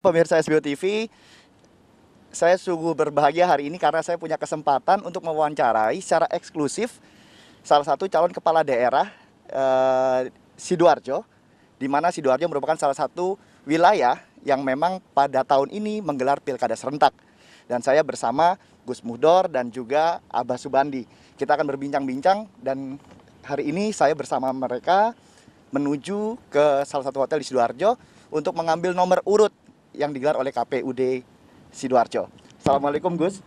Pemirsa SBO TV, saya sungguh berbahagia hari ini karena saya punya kesempatan untuk mewawancarai secara eksklusif salah satu calon kepala daerah eh, Sidoarjo, di mana Sidoarjo merupakan salah satu wilayah yang memang pada tahun ini menggelar pilkada serentak. Dan saya bersama Gus Muhdor dan juga Abah Subandi. Kita akan berbincang-bincang dan hari ini saya bersama mereka menuju ke salah satu hotel di Sidoarjo untuk mengambil nomor urut yang digelar oleh KPUD Sidoarjo. Assalamualaikum Gus.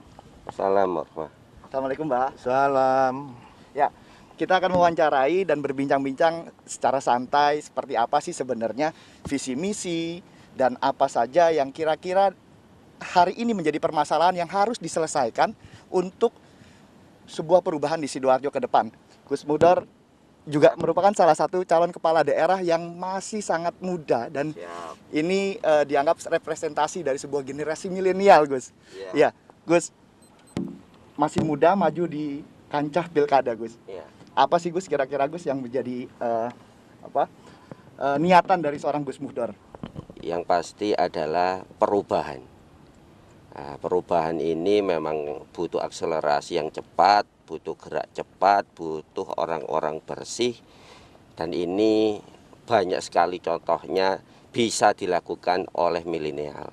Salam Pak. Assalamualaikum Mbak. Salam. Ya, kita akan mewawancarai dan berbincang-bincang secara santai seperti apa sih sebenarnya visi misi dan apa saja yang kira-kira hari ini menjadi permasalahan yang harus diselesaikan untuk sebuah perubahan di Sidoarjo ke depan. Gus Mudor, juga merupakan salah satu calon kepala daerah yang masih sangat muda dan Siap. ini uh, dianggap representasi dari sebuah generasi milenial, Gus. Yeah. Ya, iya, Gus masih muda maju di kancah pilkada, Gus. Yeah. Apa sih Gus kira-kira Gus yang menjadi uh, apa uh, niatan dari seorang Gus Muhdor? Yang pasti adalah perubahan. Nah, perubahan ini memang butuh akselerasi yang cepat butuh gerak cepat, butuh orang-orang bersih, dan ini banyak sekali contohnya bisa dilakukan oleh milenial.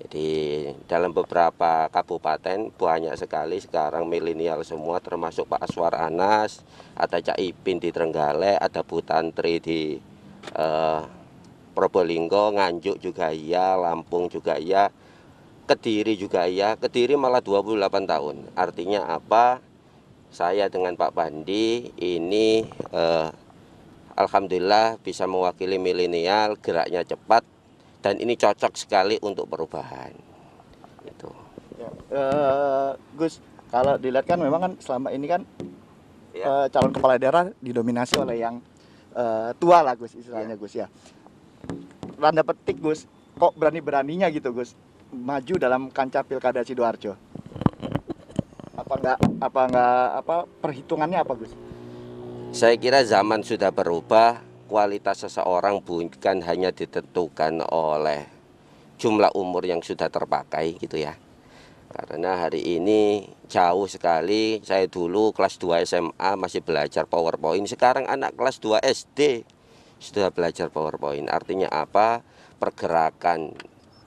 Jadi dalam beberapa kabupaten banyak sekali sekarang milenial semua termasuk Pak Aswar Anas, ada Cak Ipin di Trenggalek, ada Bu Tantri di eh, Probolinggo, Nganjuk juga iya, Lampung juga iya, Kediri juga iya, Kediri malah 28 tahun. Artinya apa? saya dengan Pak Bandi ini eh, alhamdulillah bisa mewakili milenial, geraknya cepat dan ini cocok sekali untuk perubahan. Itu. Ya. Uh, Gus, kalau dilihat kan memang kan selama ini kan ya. uh, calon kepala daerah didominasi oleh yang uh, tua lah Gus istilahnya ya. Gus ya. Randa petik Gus, kok berani-beraninya gitu Gus maju dalam kancah pilkada Sidoarjo? apa nggak apa nggak apa perhitungannya apa Gus? Saya kira zaman sudah berubah, kualitas seseorang bukan hanya ditentukan oleh jumlah umur yang sudah terpakai gitu ya. Karena hari ini jauh sekali, saya dulu kelas 2 SMA masih belajar PowerPoint, sekarang anak kelas 2 SD sudah belajar PowerPoint. Artinya apa? Pergerakan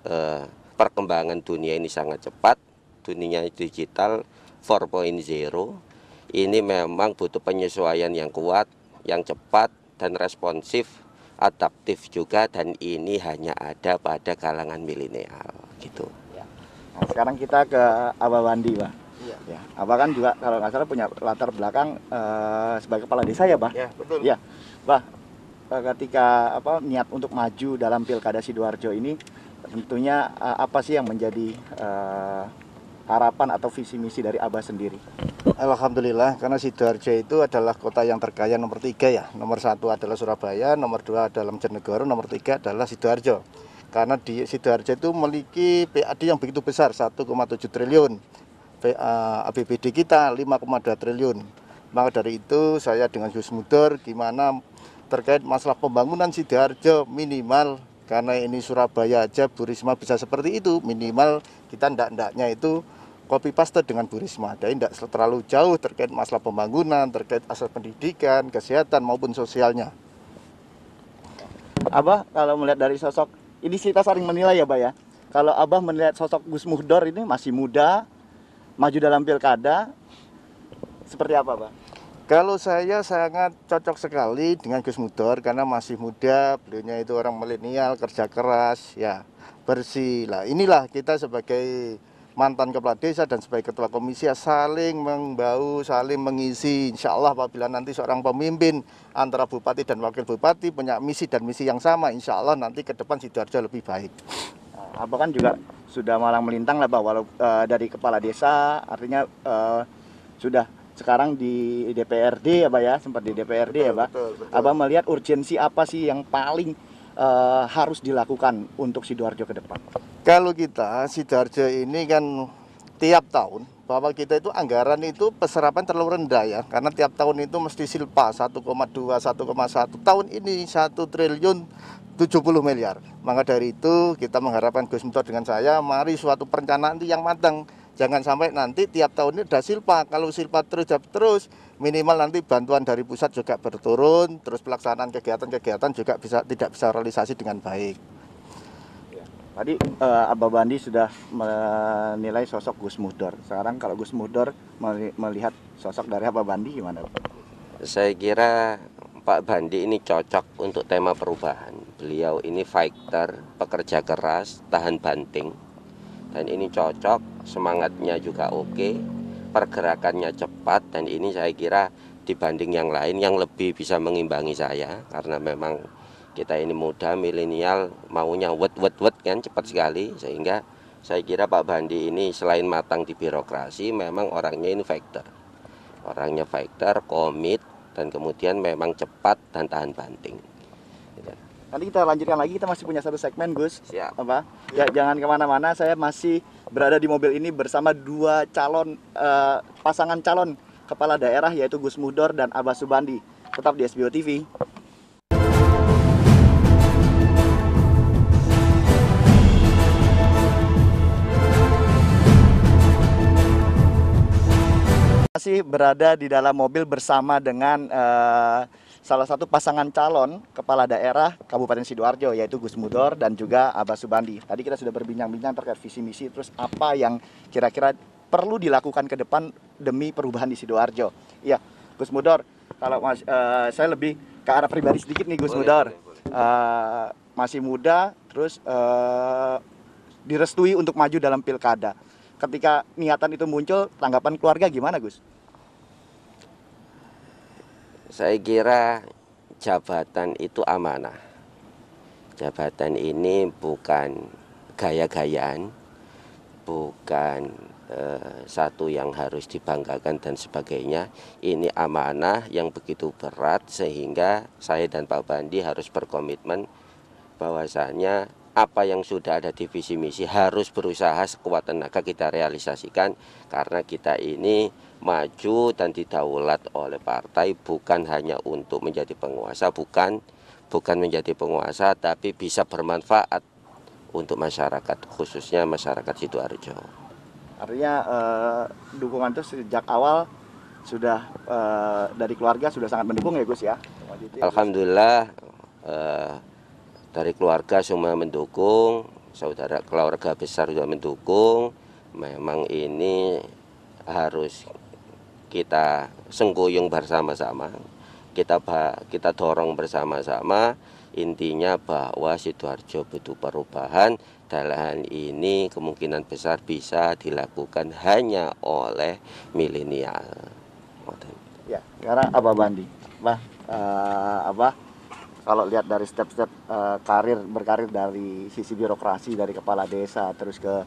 eh, perkembangan dunia ini sangat cepat, dunia digital 4.0 ini memang butuh penyesuaian yang kuat, yang cepat dan responsif, adaptif juga dan ini hanya ada pada kalangan milenial gitu. Ya. Nah, sekarang kita ke Abah Wandi, Pak. Iya. Ya, Abah kan juga kalau nggak salah punya latar belakang uh, sebagai kepala desa ya, Pak. Iya, betul. Iya. Pak, eh, ketika apa niat untuk maju dalam Pilkada Sidoarjo ini tentunya uh, apa sih yang menjadi uh, harapan atau visi misi dari Abah sendiri? Alhamdulillah, karena Sidoarjo itu adalah kota yang terkaya nomor tiga ya. Nomor satu adalah Surabaya, nomor dua adalah Menjonegoro, nomor tiga adalah Sidoarjo. Karena di Sidoarjo itu memiliki PAD yang begitu besar, 1,7 triliun. APBD kita 5,2 triliun. Maka dari itu saya dengan Gus di gimana terkait masalah pembangunan Sidoarjo minimal karena ini Surabaya aja Bu Risma bisa seperti itu, minimal kita ndak-ndaknya itu copy paste dengan Bu Risma. ada tidak terlalu jauh terkait masalah pembangunan, terkait asal pendidikan, kesehatan maupun sosialnya. Abah kalau melihat dari sosok ini kita saling menilai ya, Pak ya. Kalau Abah melihat sosok Gus Muhdor ini masih muda, maju dalam pilkada, seperti apa, Pak? Kalau saya sangat cocok sekali dengan Gus Mudor karena masih muda, beliaunya itu orang milenial, kerja keras, ya bersih lah. Inilah kita sebagai mantan kepala desa dan sebagai ketua komisi ya saling membau, saling mengisi. Insya Allah apabila nanti seorang pemimpin antara bupati dan wakil bupati punya misi dan misi yang sama, insya Allah nanti ke depan sidoarjo lebih baik. Apa kan juga sudah malang melintang lah, Pak, walau uh, dari kepala desa, artinya uh, sudah sekarang di DPRD ya Pak ya, sempat di DPRD betul, ya Pak. Betul, betul. Abang melihat urgensi apa sih yang paling uh, harus dilakukan untuk Sidoarjo ke depan? Kalau kita Sidoarjo ini kan tiap tahun bahwa kita itu anggaran itu peserapan terlalu rendah ya karena tiap tahun itu mesti silpa 1,2 1,1 tahun ini 1 triliun 70 miliar maka dari itu kita mengharapkan Gus Miftah dengan saya mari suatu perencanaan yang matang Jangan sampai nanti tiap tahun ini ada silpa. Kalau silpa terus terus, minimal nanti bantuan dari pusat juga berturun, terus pelaksanaan kegiatan-kegiatan juga bisa tidak bisa realisasi dengan baik. Ya. Tadi uh, Abah Bandi sudah menilai sosok Gus Muhdor. Sekarang kalau Gus Muhdor melihat sosok dari Abah Bandi gimana? Saya kira Pak Bandi ini cocok untuk tema perubahan. Beliau ini fighter, pekerja keras, tahan banting. Dan ini cocok semangatnya juga oke, pergerakannya cepat dan ini saya kira dibanding yang lain yang lebih bisa mengimbangi saya karena memang kita ini muda milenial maunya wet wet wet kan cepat sekali sehingga saya kira Pak Bandi ini selain matang di birokrasi memang orangnya ini orangnya fighter komit dan kemudian memang cepat dan tahan banting. Gitu. Nanti kita lanjutkan lagi, kita masih punya satu segmen, Gus. Siap. Apa? Ya, jangan kemana-mana, saya masih berada di mobil ini bersama dua calon uh, pasangan calon kepala daerah yaitu Gus Mudor dan Abah Subandi. Tetap di SBO TV. masih berada di dalam mobil bersama dengan eh, salah satu pasangan calon kepala daerah Kabupaten Sidoarjo yaitu Gus Mudor dan juga Abah Subandi. Tadi kita sudah berbincang-bincang terkait visi misi terus apa yang kira-kira perlu dilakukan ke depan demi perubahan di Sidoarjo. Iya, Gus Mudor, kalau mas, uh, saya lebih ke arah pribadi sedikit nih Gus Mudor. Uh, masih muda terus uh, direstui untuk maju dalam pilkada. Ketika niatan itu muncul, tanggapan keluarga gimana Gus? saya kira jabatan itu amanah. Jabatan ini bukan gaya-gayaan, bukan eh, satu yang harus dibanggakan dan sebagainya. Ini amanah yang begitu berat sehingga saya dan Pak Bandi harus berkomitmen bahwasanya apa yang sudah ada di visi misi harus berusaha sekuat tenaga kita realisasikan karena kita ini maju dan didaulat oleh partai bukan hanya untuk menjadi penguasa, bukan bukan menjadi penguasa tapi bisa bermanfaat untuk masyarakat khususnya masyarakat Sidoarjo. Artinya eh, dukungan itu sejak awal sudah eh, dari keluarga sudah sangat mendukung ya Gus ya. Alhamdulillah eh, dari keluarga semua mendukung, saudara keluarga besar juga mendukung. Memang ini harus kita sengkuyung bersama-sama, kita kita dorong bersama-sama. Intinya bahwa sidoarjo butuh perubahan dalam ini kemungkinan besar bisa dilakukan hanya oleh milenial. Ya, karena apa Bandi? Bah, eh, uh, apa? Kalau lihat dari step-step uh, karir berkarir dari sisi birokrasi dari kepala desa terus ke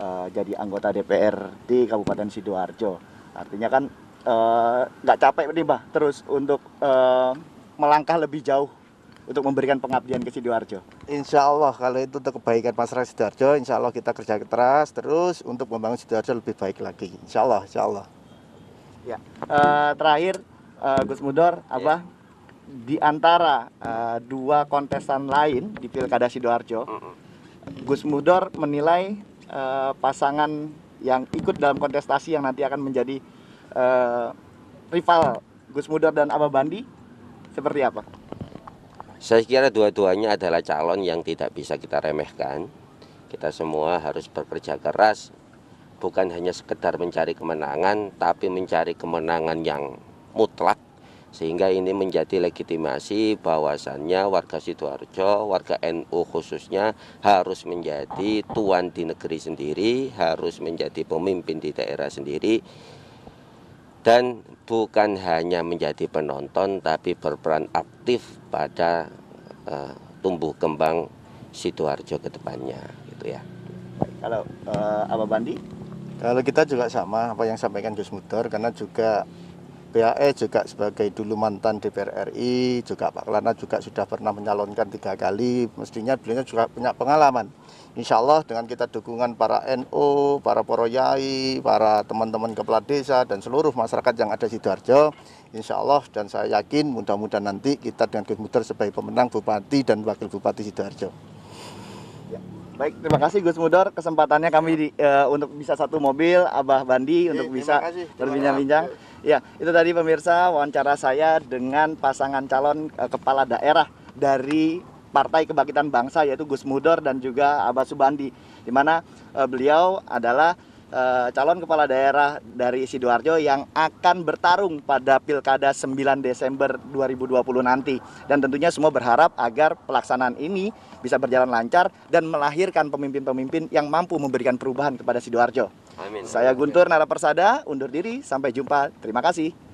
uh, jadi anggota DPR di Kabupaten Sidoarjo. Artinya kan Eh, nggak uh, capek nih Mbah terus untuk uh, melangkah lebih jauh untuk memberikan pengabdian ke Sidoarjo? Insya Allah kalau itu untuk kebaikan masyarakat Sidoarjo, insya Allah kita kerja keras terus untuk membangun Sidoarjo lebih baik lagi. Insya Allah, insya Allah. Ya, uh, terakhir uh, Gus Mudor, apa ya. yeah. di antara uh, dua kontestan lain di Pilkada Sidoarjo, Gus Mudor menilai uh, pasangan yang ikut dalam kontestasi yang nanti akan menjadi uh, rival Gus Mudar dan Abah Bandi seperti apa? Saya kira dua-duanya adalah calon yang tidak bisa kita remehkan. Kita semua harus bekerja keras, bukan hanya sekedar mencari kemenangan, tapi mencari kemenangan yang mutlak sehingga ini menjadi legitimasi bahwasannya warga Sidoarjo, warga NU khususnya harus menjadi tuan di negeri sendiri, harus menjadi pemimpin di daerah sendiri dan bukan hanya menjadi penonton tapi berperan aktif pada uh, tumbuh kembang Sidoarjo ke depannya gitu ya. Kalau uh, eh, apa Bandi kalau kita juga sama apa yang sampaikan Gus Mutor karena juga BAE juga sebagai dulu mantan DPR RI, juga Pak Kelana juga sudah pernah menyalonkan tiga kali, mestinya beliau juga punya pengalaman. Insya Allah dengan kita dukungan para NU, para poroyai, para teman-teman kepala desa, dan seluruh masyarakat yang ada di Sidoarjo, insya Allah dan saya yakin mudah-mudahan nanti kita dengan Gus sebagai pemenang Bupati dan Wakil Bupati Sidoarjo. Ya. Baik, terima kasih Gus Mudor kesempatannya kami di, uh, untuk bisa satu mobil Abah Bandi untuk bisa berbincang-bincang. Ya, itu tadi pemirsa wawancara saya dengan pasangan calon uh, kepala daerah dari Partai Kebangkitan Bangsa yaitu Gus Mudor dan juga Abah Subandi di mana uh, beliau adalah uh, calon kepala daerah dari Sidoarjo yang akan bertarung pada Pilkada 9 Desember 2020 nanti dan tentunya semua berharap agar pelaksanaan ini bisa berjalan lancar dan melahirkan pemimpin-pemimpin yang mampu memberikan perubahan kepada Sidoarjo. Amin. Saya Guntur Nara Persada, undur diri. Sampai jumpa. Terima kasih.